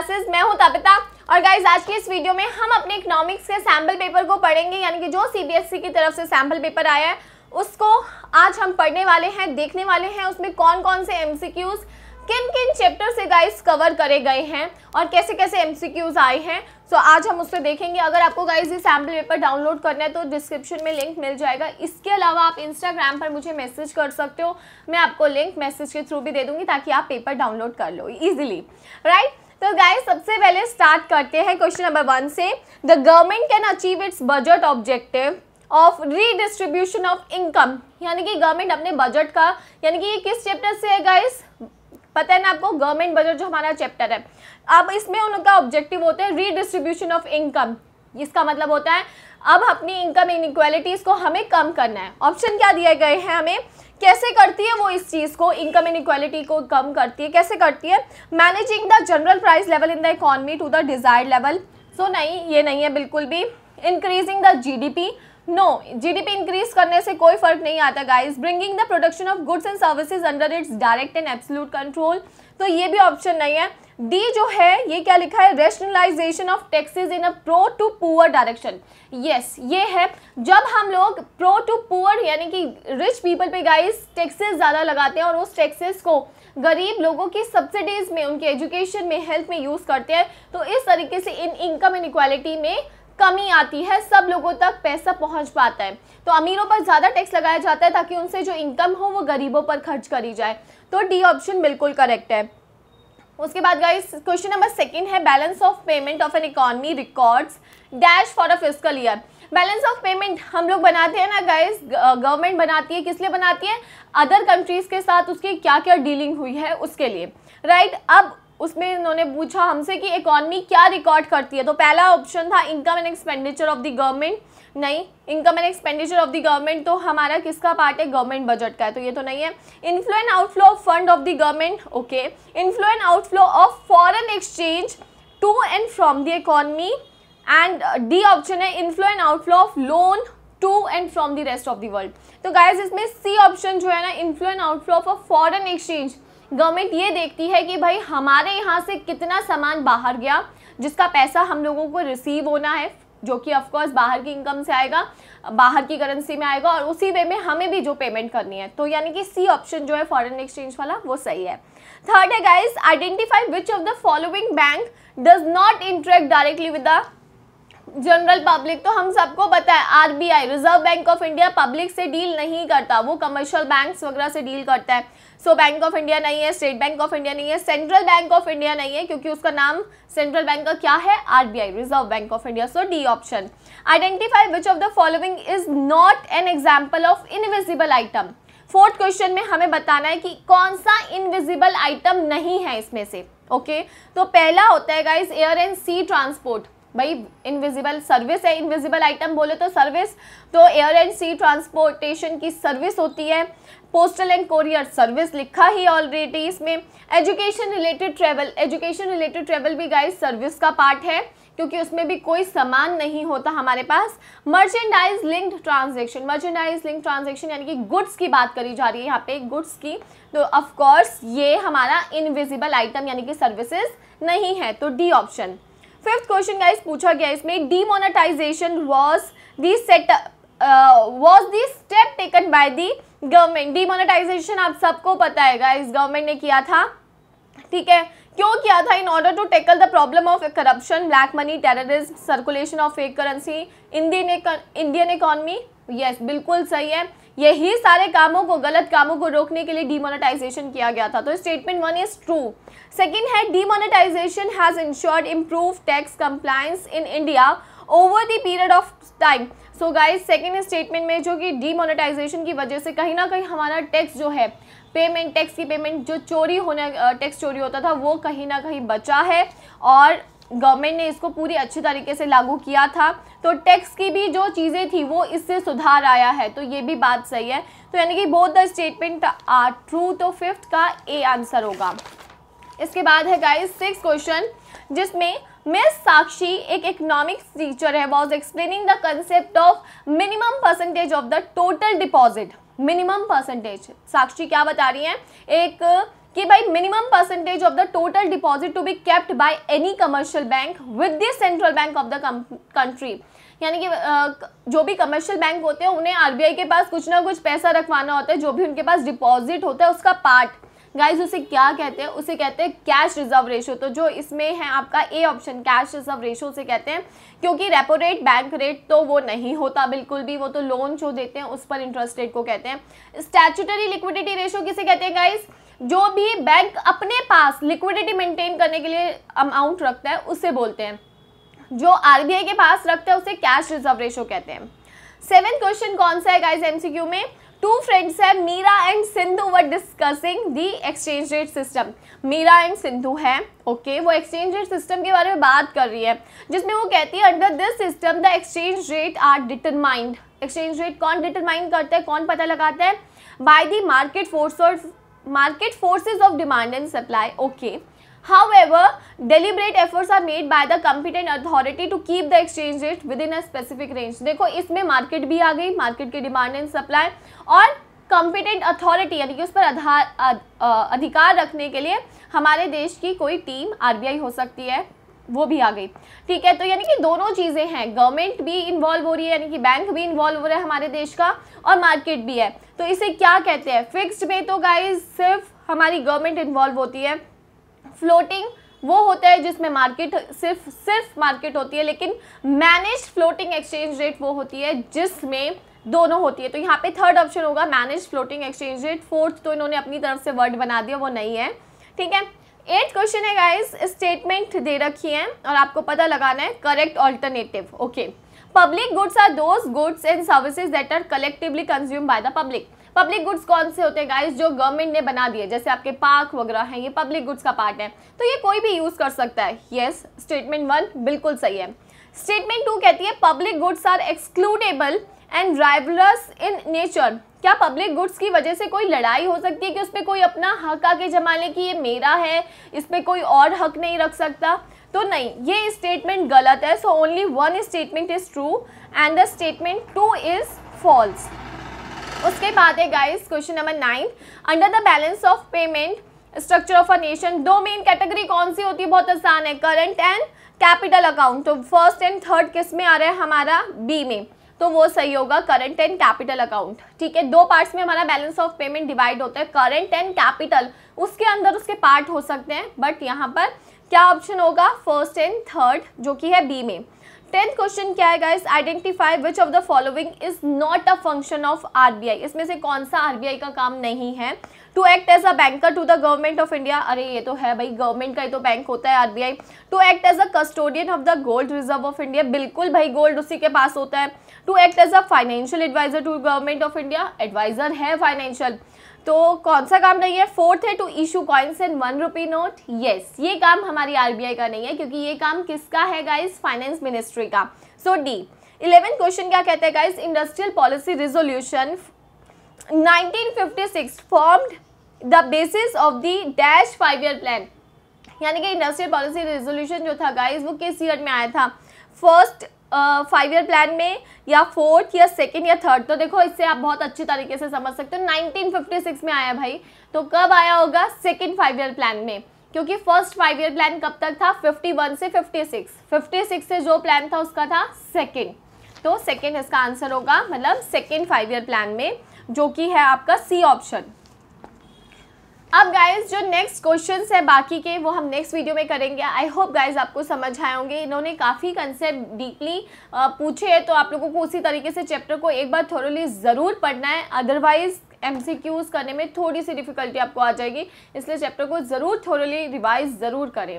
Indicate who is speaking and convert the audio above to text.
Speaker 1: Classes मैं हूं तपिता और गाइज आज के इस वीडियो में हम अपने इकोनॉमिक्स के सैम्पल पेपर को पढ़ेंगे यानी कि जो सीबीएसई e की तरफ से सैम्पल पेपर आया है उसको आज हम पढ़ने वाले हैं देखने वाले हैं उसमें कौन कौन से एम किन किन चैप्टर से गाइस कवर करे गए हैं और कैसे कैसे एम आए हैं सो so, आज हम उससे देखेंगे अगर आपको गाइस ये सैम्पल पेपर डाउनलोड करना है तो डिस्क्रिप्शन में लिंक मिल जाएगा इसके अलावा आप इंस्टाग्राम पर मुझे मैसेज कर सकते हो मैं आपको लिंक मैसेज के थ्रू भी दे दूंगी ताकि आप पेपर डाउनलोड कर लो ईजिली राइट right? तो गाय सबसे पहले स्टार्ट करते हैं क्वेश्चन नंबर वन से the government can achieve its budget objective of redistribution of income यानी कि गवर्नमेंट अपने बजट का यानी कि ये किस चैप्टर से है गाइस पता है ना आपको गवर्नमेंट बजट जो हमारा चैप्टर है अब इसमें उनका ऑब्जेक्टिव होता है रीडिस्ट्रीब्यूशन ऑफ इनकम इसका मतलब होता है अब अपनी इनकम इनक्वालिटीज़ को हमें कम करना है ऑप्शन क्या दिए गए हैं हमें कैसे करती है वो इस चीज़ को इनकम इनक्वालिटी को कम करती है कैसे करती है managing the general price level in the economy to the desired level so नहीं ये नहीं है बिल्कुल भी increasing the GDP no GDP increase करने से कोई फर्क नहीं आता guys bringing the production of goods and services under its direct and absolute control तो ये भी ऑप्शन नहीं है डी जो है ये क्या लिखा है rationalisation of taxes in a pro to poor direction yes ये है जब हम लोग प्रो टू पुअर यानी कि रिच पीपल पे गाइस टैक्सेस ज़्यादा लगाते हैं और उस टैक्सेस को गरीब लोगों की सब्सिडीज़ में उनके एजुकेशन में हेल्थ में यूज़ करते हैं तो इस तरीके से इन इनकम इनक्वालिटी में कमी आती है सब लोगों तक पैसा पहुंच पाता है तो अमीरों पर ज़्यादा टैक्स लगाया जाता है ताकि उनसे जो इनकम हो वो गरीबों पर खर्च करी जाए तो डी ऑप्शन बिल्कुल करेक्ट है उसके बाद गाइस क्वेश्चन नंबर सेकंड है balance of payment of an economy records dash for a physical year balance of payment हम लोग बनाते हैं ना गाइस गवर्नमेंट बनाती है किस लिए बनाती है अदर कंट्रीज़ के साथ उसकी क्या क्या डीलिंग हुई है उसके लिए राइट right? अब उसमें इन्होंने पूछा हमसे कि इकॉनमी क्या रिकॉर्ड करती है तो पहला ऑप्शन था income and expenditure of the government नहीं income and expenditure of the government तो हमारा किसका पार्ट है गवर्नमेंट बजट का है तो ये तो नहीं है inflow and outflow of fund of the government okay inflow and outflow of foreign exchange to and from the economy and D option है inflow and outflow of loan to and from the rest of the world तो guys इसमें C option जो है ना inflow and outflow of a foreign exchange government ये देखती है कि भाई हमारे यहाँ से कितना सामान बाहर गया जिसका पैसा हम लोगों को रिसीव होना है जो कि ऑफकोर्स बाहर की इनकम से आएगा बाहर की करेंसी में आएगा और उसी वे में हमें भी जो पेमेंट करनी है तो यानी कि सी ऑप्शन जो है फॉरेन एक्सचेंज वाला वो सही है थर्ड है guys identify which of the following bank does not interact directly with the general public तो हम सबको पता है RBI reserve bank of India public से डील नहीं करता वो कमर्शियल बैंक्स वगैरह से डील करता है सो बैंक ऑफ इंडिया नहीं है स्टेट बैंक ऑफ इंडिया नहीं है सेंट्रल बैंक ऑफ इंडिया नहीं है क्योंकि उसका नाम सेंट्रल बैंक का क्या है RBI reserve bank of India so D option identify which of the following is not an example of invisible item fourth question में हमें बताना है कि कौन सा इनविजिबल आइटम नहीं है इसमें से ओके okay? तो पहला होता है guys air and sea transport भाई इनविजिबल सर्विस है इनविजिबल आइटम बोले तो सर्विस तो एयर एंड सी ट्रांसपोर्टेशन की सर्विस होती है पोस्टल एंड कोरियर सर्विस लिखा ही ऑलरेडी इसमें education related travel education related travel भी गाइस सर्विस का पार्ट है क्योंकि उसमें भी कोई सामान नहीं होता हमारे पास merchandise linked transaction merchandise link transaction यानी कि गुड्स की बात करी जा रही है यहाँ पे गुड्स की तो ऑफकोर्स ये हमारा इनविजिबल आइटम यानी कि सर्विसेज नहीं है तो D option fifth question guys पूछा गया इसमें demonetisation was the set was the step taken by the government demonetisation आप सबको पता है गाइस गवर्नमेंट ने किया था ठीक है क्यों किया था in order to tackle the problem of corruption black money terrorism circulation of fake currency Indian Indian economy yes बिल्कुल सही है यही सारे कामों को गलत कामों को रोकने के लिए डीमोनेटाइजेशन किया गया था तो statement one is true second है demonetisation has insured improve tax compliance in India over the period of time so guys second statement में जो कि डीमोनेटाइजेशन की वजह से कहीं ना कहीं हमारा टैक्स जो है पेमेंट टैक्स की पेमेंट जो चोरी होने टैक्स चोरी होता था वो कहीं ना कहीं बचा है और गवर्नमेंट ने इसको पूरी अच्छी तरीके से लागू किया था तो टैक्स की भी जो चीज़ें थी वो इससे सुधार आया है तो ये भी बात सही है तो यानी कि both the statement are true तो फिफ्थ का ए आंसर होगा इसके बाद है गाइस सिक्स क्वेश्चन जिसमें मिस साक्षी एक इकोनॉमिक्स टीचर है was explaining the concept of minimum percentage of the total deposit minimum percentage Sakshi क्या बता रही हैं एक minimum percentage of the total deposit to be kept by any commercial bank with the central bank of the country यानी कि जो भी commercial bank होते हैं उन्हें आरबीआई के पास कुछ ना कुछ पैसा रखवाना होता है जो भी उनके पास डिपॉजिट होता है उसका पार्ट गाइज उसे क्या कहते हैं उसे कहते हैं कैश रिजर्व रेशो तो जो इसमें है आपका A option cash reserve ratio उसे कहते हैं क्योंकि रेपो रेट बैंक रेट तो वो नहीं होता बिल्कुल भी वो तो लोन जो देते हैं उस पर इंटरेस्ट रेट को कहते हैं स्टैचुटरी लिक्विडिटी रेशो किसे कहते हैं गाइज़ जो भी बैंक अपने पास लिक्विडिटी मेंटेन करने के लिए अमाउंट रखता है उसे बोलते हैं जो आरबीआई के पास रखता है उसे कैश रिजर्व रेशो कहते हैं सेवेंथ क्वेश्चन कौन सा है गाइस एमसीक्यू में टू फ्रेंड्स है Meera and Sindhu were discussing the exchange rate system Meera and Sindhu है ओके okay, वो एक्सचेंज रेट सिस्टम के बारे में बात कर रही है जिसमें वो कहती है under this system the exchange rate are determined exchange rate कौन डिटरमाइंड करता है कौन पता लगाता है बाय दी मार्केट फोर्स और market forces of demand and supply okay however deliberate efforts are made by the competent authority to keep the exchange rate within a specific range देखो इसमें market भी आ गई market की demand and supply और competent authority यानी कि उस पर आधार अधिकार रखने के लिए हमारे देश की कोई टीम आरबीआई हो सकती है वो भी आ गई ठीक है तो यानी कि दोनों चीज़ें हैं गवर्नमेंट भी इन्वॉल्व हो रही है यानी कि बैंक भी इन्वॉल्व हो रहा है हमारे देश का और मार्केट भी है तो इसे क्या कहते हैं फिक्स्ड में तो गाइज सिर्फ हमारी गवर्नमेंट इन्वॉल्व होती है फ्लोटिंग वो होता है जिसमें मार्केट सिर्फ सिर्फ मार्केट होती है लेकिन मैनेज फ्लोटिंग एक्सचेंज रेट वो होती है जिसमें दोनों होती है तो यहाँ पे थर्ड ऑप्शन होगा manage floating exchange rate fourth तो इन्होंने अपनी तरफ से वर्ड बना दिया वो नहीं है ठीक है एट क्वेश्चन है गाइस स्टेटमेंट दे रखी है और आपको पता लगाना है correct alternative okay public goods are those goods and services that are collectively consume by the public public goods कौन से होते हैं गाइस जो गवर्नमेंट ने बना दिए जैसे आपके पार्क वगैरह हैं ये पब्लिक गुड्स का पार्ट है तो ये कोई भी यूज़ कर सकता है येस स्टेटमेंट वन बिल्कुल सही है स्टेटमेंट टू कहती है public goods are excludable and rivalrous in nature क्या पब्लिक गुड्स की वजह से कोई लड़ाई हो सकती है कि उस पर कोई अपना हक आके जमा ले कि ये मेरा है इस पर कोई और हक नहीं रख सकता तो नहीं ये स्टेटमेंट गलत है so only one statement is true and the statement two is false उसके बाद है guys question number nine under the balance of payment structure of a nation दो मेन कैटेगरी कौन सी होती है बहुत आसान है करंट एंड कैपिटल अकाउंट तो फर्स्ट एंड थर्ड किस में आ रहा है हमारा बी में तो वो सही होगा करंट एंड कैपिटल अकाउंट ठीक है दो पार्ट्स में हमारा बैलेंस ऑफ पेमेंट डिवाइड होता है करंट एंड कैपिटल उसके अंदर उसके पार्ट हो सकते हैं बट यहाँ पर क्या ऑप्शन होगा फर्स्ट एंड थर्ड जो कि है बी में टेंथ क्वेश्चन क्या है guys identify which of the following is not a function of RBI इसमें से कौन सा आरबीआई का काम नहीं है to act as a banker to the government of India अरे ये तो है भाई गवर्नमेंट का ही तो बैंक होता है RBI to act as a custodian of the gold reserve of India बिल्कुल भाई गोल्ड उसी के पास होता है to act as a financial advisor to government of India advisor है फाइनेंशियल तो कौन सा काम नहीं है फोर्थ है to issue coins and one rupee note yes ये काम हमारी आरबीआई का नहीं है क्योंकि ये काम किसका है गाइज फाइनेंस मिनिस्ट्री का सो डी इलेवन क्वेश्चन क्या कहते हैं guys industrial policy resolution 1956 formed the basis of the dash five year plan यानी कि इंडस्ट्रियल पॉलिसी रेजोल्यूशन जो था गाइस वो किस ईयर में आया था फर्स्ट फाइव ईयर प्लान में या फोर्थ या सेकेंड या थर्ड तो देखो इससे आप बहुत अच्छी तरीके से समझ सकते हो 1956 में आया भाई तो कब आया होगा सेकेंड फाइव ईयर प्लान में क्योंकि फर्स्ट फाइव ईयर प्लान कब तक था 51 से 56 56 से जो प्लान था उसका था सेकेंड तो सेकेंड इसका आंसर होगा मतलब सेकेंड फाइव ईयर प्लान में जो कि है आपका सी ऑप्शन अब गाइज जो नेक्स्ट क्वेश्चन है बाकी के वो हम नेक्स्ट वीडियो में करेंगे आई होप गाइज आपको समझ आए होंगे इन्होंने काफ़ी कंसेप्ट डीपली पूछे हैं तो आप लोगों को उसी तरीके से चैप्टर को एक बार थोरोली ज़रूर पढ़ना है अदरवाइज एम करने में थोड़ी सी डिफ़िकल्टी आपको आ जाएगी इसलिए चैप्टर को ज़रूर थोरोली रिवाइज ज़रूर करें